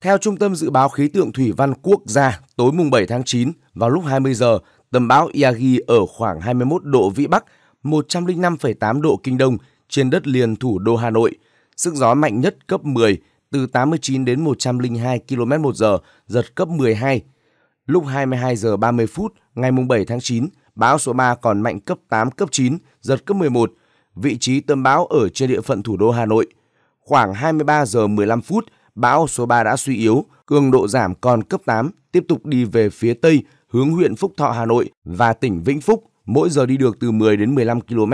Theo Trung tâm Dự báo Khí tượng Thủy văn Quốc gia, tối mùng 7 tháng 9, vào lúc 20 giờ, tầm bão Yagi ở khoảng 21 độ Vĩ Bắc, 105,8 độ Kinh Đông trên đất liền thủ đô Hà Nội. Sức gió mạnh nhất cấp 10, từ 89 đến 102 km một giờ, giật cấp 12. Lúc 22 giờ 30 phút ngày mùng 7 tháng 9, bão số 3 còn mạnh cấp 8, cấp 9, giật cấp 11. Vị trí tâm bão ở trên địa phận thủ đô Hà Nội. Khoảng 23 giờ 15 phút, bão số 3 đã suy yếu, cường độ giảm còn cấp 8, tiếp tục đi về phía Tây, hướng huyện Phúc Thọ Hà Nội và tỉnh Vĩnh Phúc, mỗi giờ đi được từ 10 đến 15 km.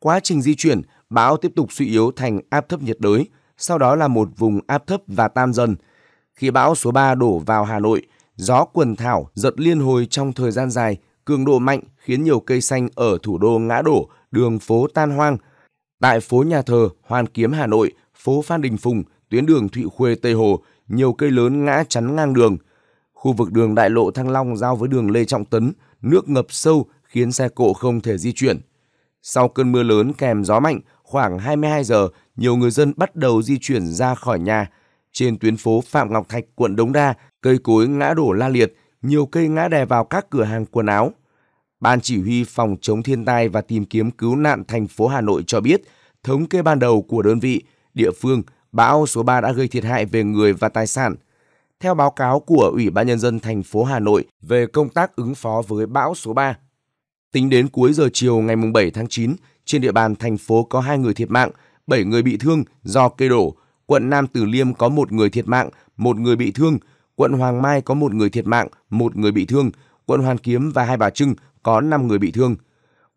Quá trình di chuyển, bão tiếp tục suy yếu thành áp thấp nhiệt đới, sau đó là một vùng áp thấp và tan dần. Khi bão số 3 đổ vào Hà Nội, gió quần thảo giật liên hồi trong thời gian dài, cường độ mạnh khiến nhiều cây xanh ở thủ đô ngã đổ, đường phố tan hoang. Tại phố Nhà Thờ, Hoàn Kiếm Hà Nội, phố Phan Đình Phùng – tuyến đường Thụy Khuê Tây Hồ, nhiều cây lớn ngã chắn ngang đường. Khu vực đường đại lộ Thăng Long giao với đường Lê Trọng Tấn, nước ngập sâu khiến xe cộ không thể di chuyển. Sau cơn mưa lớn kèm gió mạnh, khoảng 22 giờ, nhiều người dân bắt đầu di chuyển ra khỏi nhà. Trên tuyến phố Phạm Ngọc Thạch, quận Đống Đa, cây cối ngã đổ la liệt, nhiều cây ngã đè vào các cửa hàng quần áo. Ban chỉ huy phòng chống thiên tai và tìm kiếm cứu nạn thành phố Hà Nội cho biết, thống kê ban đầu của đơn vị, địa phương bão số 3 đã gây thiệt hại về người và tài sản. Theo báo cáo của Ủy ban Nhân dân thành phố Hà Nội về công tác ứng phó với bão số 3, tính đến cuối giờ chiều ngày 7 tháng 9, trên địa bàn thành phố có 2 người thiệt mạng, 7 người bị thương do cây đổ. Quận Nam Từ Liêm có 1 người thiệt mạng, 1 người bị thương. Quận Hoàng Mai có 1 người thiệt mạng, 1 người bị thương. Quận Hoàn Kiếm và Hai Bà Trưng có 5 người bị thương.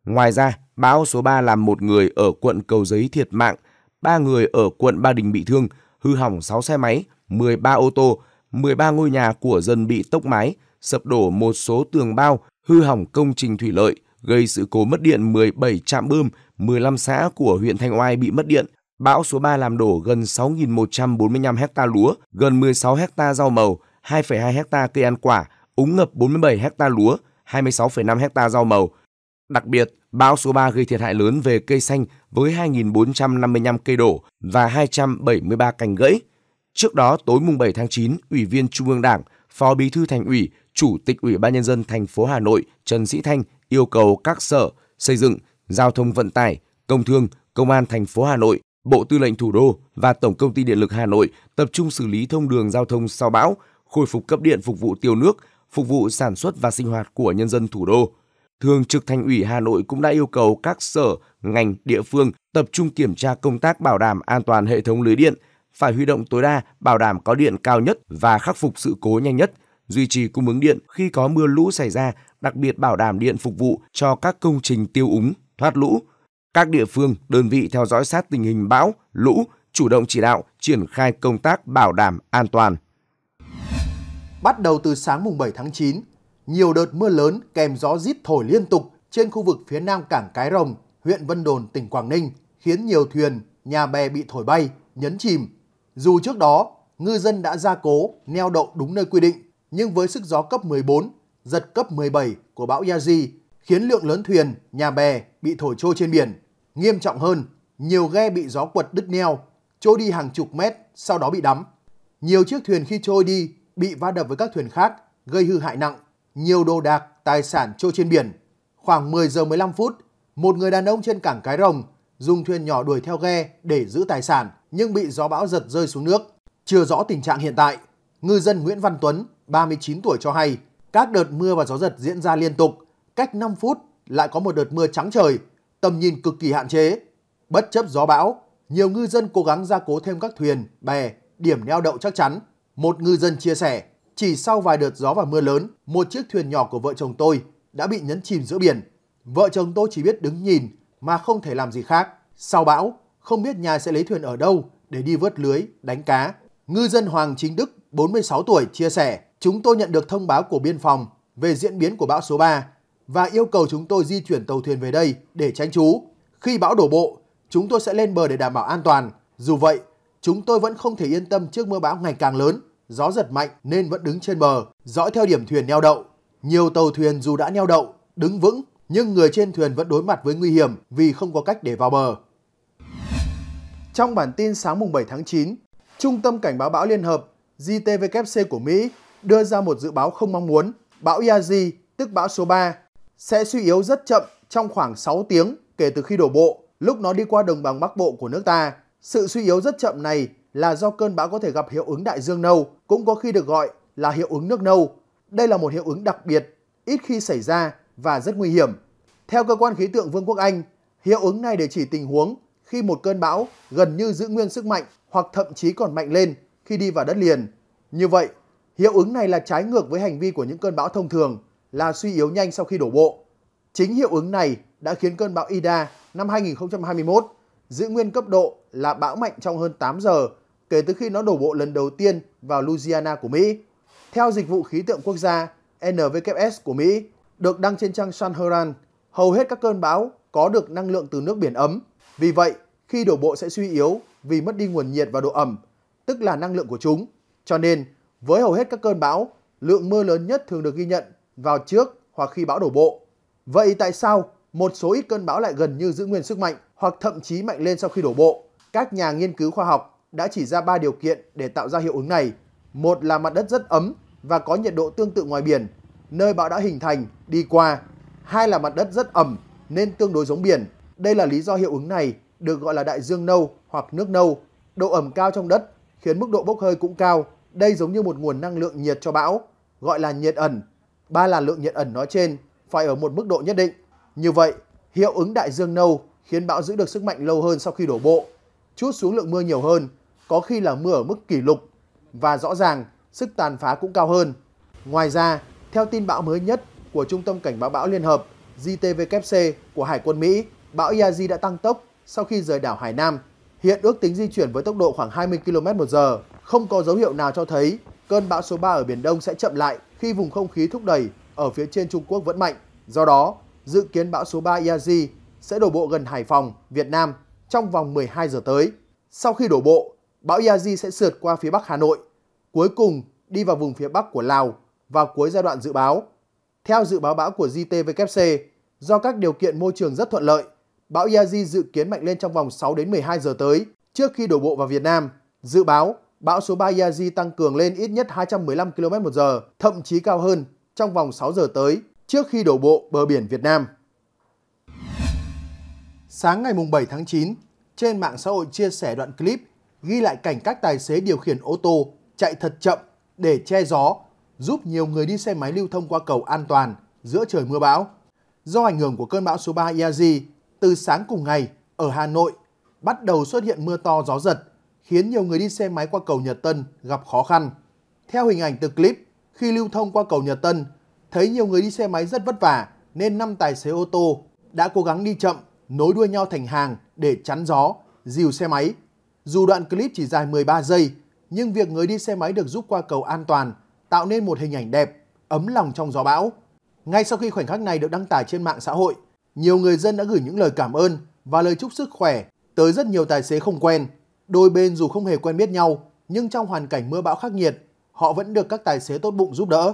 Ngoài ra, bão số 3 làm một người ở quận Cầu Giấy thiệt mạng, 3 người ở quận Ba Đình bị thương, hư hỏng 6 xe máy, 13 ô tô, 13 ngôi nhà của dân bị tốc mái, sập đổ một số tường bao, hư hỏng công trình thủy lợi, gây sự cố mất điện 17 trạm bơm, 15 xã của huyện Thanh Oai bị mất điện. Bão số 3 làm đổ gần 6.145 hecta lúa, gần 16 hecta rau màu, 2,2 hecta cây ăn quả, úng ngập 47 hecta lúa, 26,5 hecta rau màu, Đặc biệt, bão số 3 gây thiệt hại lớn về cây xanh với 2.455 cây đổ và 273 cành gãy. Trước đó, tối mùng 7 tháng 9, Ủy viên Trung ương Đảng, Phó Bí thư Thành ủy, Chủ tịch Ủy ban Nhân dân thành phố Hà Nội Trần Sĩ Thanh yêu cầu các sở xây dựng, giao thông vận tải, công thương, công an thành phố Hà Nội, Bộ Tư lệnh Thủ đô và Tổng công ty Điện lực Hà Nội tập trung xử lý thông đường giao thông sau bão, khôi phục cấp điện phục vụ tiêu nước, phục vụ sản xuất và sinh hoạt của nhân dân thủ đô Thường trực Thành ủy Hà Nội cũng đã yêu cầu các sở, ngành, địa phương tập trung kiểm tra công tác bảo đảm an toàn hệ thống lưới điện, phải huy động tối đa bảo đảm có điện cao nhất và khắc phục sự cố nhanh nhất, duy trì cung ứng điện khi có mưa lũ xảy ra, đặc biệt bảo đảm điện phục vụ cho các công trình tiêu úng, thoát lũ. Các địa phương, đơn vị theo dõi sát tình hình bão, lũ, chủ động chỉ đạo triển khai công tác bảo đảm an toàn. Bắt đầu từ sáng mùng 7 tháng 9, nhiều đợt mưa lớn kèm gió rít thổi liên tục trên khu vực phía nam cảng Cái Rồng, huyện Vân Đồn, tỉnh Quảng Ninh, khiến nhiều thuyền, nhà bè bị thổi bay, nhấn chìm. Dù trước đó, ngư dân đã ra cố, neo đậu đúng nơi quy định, nhưng với sức gió cấp 14, giật cấp 17 của bão Yaji khiến lượng lớn thuyền, nhà bè bị thổi trôi trên biển. Nghiêm trọng hơn, nhiều ghe bị gió quật đứt neo, trôi đi hàng chục mét, sau đó bị đắm. Nhiều chiếc thuyền khi trôi đi bị va đập với các thuyền khác, gây hư hại nặng nhiều đồ đạc, tài sản trôi trên biển. Khoảng 10 giờ 15 phút, một người đàn ông trên cảng Cái Rồng dùng thuyền nhỏ đuổi theo ghe để giữ tài sản nhưng bị gió bão giật rơi xuống nước. Chưa rõ tình trạng hiện tại, ngư dân Nguyễn Văn Tuấn, 39 tuổi cho hay, các đợt mưa và gió giật diễn ra liên tục, cách 5 phút lại có một đợt mưa trắng trời, tầm nhìn cực kỳ hạn chế. Bất chấp gió bão, nhiều ngư dân cố gắng gia cố thêm các thuyền, bè, điểm neo đậu chắc chắn. Một ngư dân chia sẻ, chỉ sau vài đợt gió và mưa lớn, một chiếc thuyền nhỏ của vợ chồng tôi đã bị nhấn chìm giữa biển. Vợ chồng tôi chỉ biết đứng nhìn mà không thể làm gì khác. Sau bão, không biết nhà sẽ lấy thuyền ở đâu để đi vớt lưới, đánh cá. Ngư dân Hoàng Chính Đức, 46 tuổi, chia sẻ, chúng tôi nhận được thông báo của biên phòng về diễn biến của bão số 3 và yêu cầu chúng tôi di chuyển tàu thuyền về đây để tránh trú. Khi bão đổ bộ, chúng tôi sẽ lên bờ để đảm bảo an toàn. Dù vậy, chúng tôi vẫn không thể yên tâm trước mưa bão ngày càng lớn gió giật mạnh nên vẫn đứng trên bờ, dõi theo điểm thuyền neo đậu. Nhiều tàu thuyền dù đã neo đậu, đứng vững, nhưng người trên thuyền vẫn đối mặt với nguy hiểm vì không có cách để vào bờ. Trong bản tin sáng mùng 7 tháng 9, Trung tâm Cảnh báo bão Liên hợp JTWC của Mỹ đưa ra một dự báo không mong muốn, bão Yazi, tức bão số 3, sẽ suy yếu rất chậm trong khoảng 6 tiếng kể từ khi đổ bộ, lúc nó đi qua đồng bằng Bắc Bộ của nước ta. Sự suy yếu rất chậm này là do cơn bão có thể gặp hiệu ứng đại dương nâu, cũng có khi được gọi là hiệu ứng nước nâu. Đây là một hiệu ứng đặc biệt, ít khi xảy ra và rất nguy hiểm. Theo cơ quan khí tượng Vương quốc Anh, hiệu ứng này để chỉ tình huống khi một cơn bão gần như giữ nguyên sức mạnh hoặc thậm chí còn mạnh lên khi đi vào đất liền. Như vậy, hiệu ứng này là trái ngược với hành vi của những cơn bão thông thường là suy yếu nhanh sau khi đổ bộ. Chính hiệu ứng này đã khiến cơn bão Ida năm 2021 giữ nguyên cấp độ là bão mạnh trong hơn 8 giờ kể từ khi nó đổ bộ lần đầu tiên vào Louisiana của Mỹ. Theo Dịch vụ Khí tượng Quốc gia NWS của Mỹ, được đăng trên trang San Heran, hầu hết các cơn bão có được năng lượng từ nước biển ấm. Vì vậy, khi đổ bộ sẽ suy yếu vì mất đi nguồn nhiệt và độ ẩm, tức là năng lượng của chúng. Cho nên, với hầu hết các cơn bão, lượng mưa lớn nhất thường được ghi nhận vào trước hoặc khi bão đổ bộ. Vậy tại sao một số ít cơn bão lại gần như giữ nguyên sức mạnh hoặc thậm chí mạnh lên sau khi đổ bộ? Các nhà nghiên cứu khoa học đã chỉ ra 3 điều kiện để tạo ra hiệu ứng này. Một là mặt đất rất ấm và có nhiệt độ tương tự ngoài biển, nơi bão đã hình thành, đi qua. Hai là mặt đất rất ẩm nên tương đối giống biển. Đây là lý do hiệu ứng này được gọi là đại dương nâu hoặc nước nâu. Độ ẩm cao trong đất khiến mức độ bốc hơi cũng cao. Đây giống như một nguồn năng lượng nhiệt cho bão, gọi là nhiệt ẩn. Ba là lượng nhiệt ẩn nói trên phải ở một mức độ nhất định. Như vậy, hiệu ứng đại dương nâu khiến bão giữ được sức mạnh lâu hơn sau khi đổ bộ, chút xuống lượng mưa nhiều hơn có khi là mưa ở mức kỷ lục và rõ ràng sức tàn phá cũng cao hơn. Ngoài ra, theo tin bão mới nhất của Trung tâm Cảnh báo bão Liên hợp JTWC của Hải quân Mỹ, bão Yazi đã tăng tốc sau khi rời đảo Hải Nam. Hiện ước tính di chuyển với tốc độ khoảng 20 km một giờ, không có dấu hiệu nào cho thấy cơn bão số 3 ở Biển Đông sẽ chậm lại khi vùng không khí thúc đẩy ở phía trên Trung Quốc vẫn mạnh. Do đó, dự kiến bão số 3 Yazi sẽ đổ bộ gần Hải Phòng, Việt Nam trong vòng 12 giờ tới. Sau khi đổ bộ, bão Yazi sẽ sượt qua phía bắc Hà Nội, cuối cùng đi vào vùng phía bắc của Lào vào cuối giai đoạn dự báo. Theo dự báo bão của JTWC, do các điều kiện môi trường rất thuận lợi, bão Yazi dự kiến mạnh lên trong vòng 6 đến 12 giờ tới trước khi đổ bộ vào Việt Nam. Dự báo, bão số 3 Yazi tăng cường lên ít nhất 215 km h thậm chí cao hơn trong vòng 6 giờ tới trước khi đổ bộ bờ biển Việt Nam. Sáng ngày 7 tháng 9, trên mạng xã hội chia sẻ đoạn clip ghi lại cảnh các tài xế điều khiển ô tô chạy thật chậm để che gió, giúp nhiều người đi xe máy lưu thông qua cầu an toàn giữa trời mưa bão. Do ảnh hưởng của cơn bão số 3 Iazi, từ sáng cùng ngày ở Hà Nội bắt đầu xuất hiện mưa to gió giật, khiến nhiều người đi xe máy qua cầu Nhật Tân gặp khó khăn. Theo hình ảnh từ clip, khi lưu thông qua cầu Nhật Tân, thấy nhiều người đi xe máy rất vất vả nên năm tài xế ô tô đã cố gắng đi chậm, nối đuôi nhau thành hàng để chắn gió, dìu xe máy dù đoạn clip chỉ dài 13 giây, nhưng việc người đi xe máy được giúp qua cầu an toàn tạo nên một hình ảnh đẹp, ấm lòng trong gió bão. Ngay sau khi khoảnh khắc này được đăng tải trên mạng xã hội, nhiều người dân đã gửi những lời cảm ơn và lời chúc sức khỏe tới rất nhiều tài xế không quen. Đôi bên dù không hề quen biết nhau, nhưng trong hoàn cảnh mưa bão khắc nghiệt, họ vẫn được các tài xế tốt bụng giúp đỡ.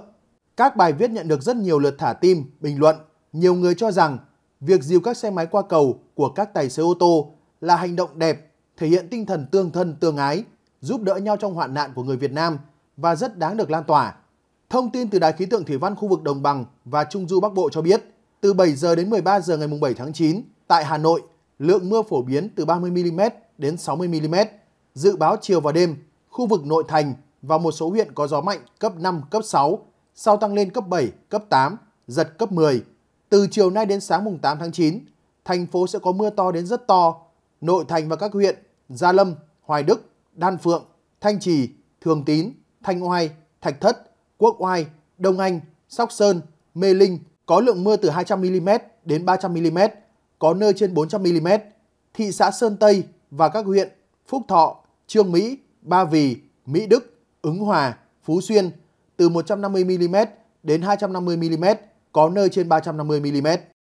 Các bài viết nhận được rất nhiều lượt thả tim, bình luận. Nhiều người cho rằng việc dìu các xe máy qua cầu của các tài xế ô tô là hành động đẹp thể hiện tinh thần tương thân tương ái, giúp đỡ nhau trong hoạn nạn của người Việt Nam và rất đáng được lan tỏa. Thông tin từ Đài khí tượng thủy văn khu vực Đồng bằng và Trung du Bắc Bộ cho biết, từ 7 giờ đến 13 giờ ngày 7 tháng 9, tại Hà Nội, lượng mưa phổ biến từ 30 mm đến 60 mm. Dự báo chiều và đêm, khu vực nội thành và một số huyện có gió mạnh cấp 5, cấp 6, sau tăng lên cấp 7, cấp 8, giật cấp 10. Từ chiều nay đến sáng mùng 8 tháng 9, thành phố sẽ có mưa to đến rất to nội thành và các huyện Gia Lâm, Hoài Đức, Đan Phượng, Thanh Trì, Thường Tín, Thanh Oai, Thạch Thất, Quốc Oai, Đông Anh, Sóc Sơn, Mê Linh có lượng mưa từ 200mm đến 300mm, có nơi trên 400mm. Thị xã Sơn Tây và các huyện Phúc Thọ, Trương Mỹ, Ba Vì, Mỹ Đức, Ứng Hòa, Phú Xuyên từ 150mm đến 250mm, có nơi trên 350mm.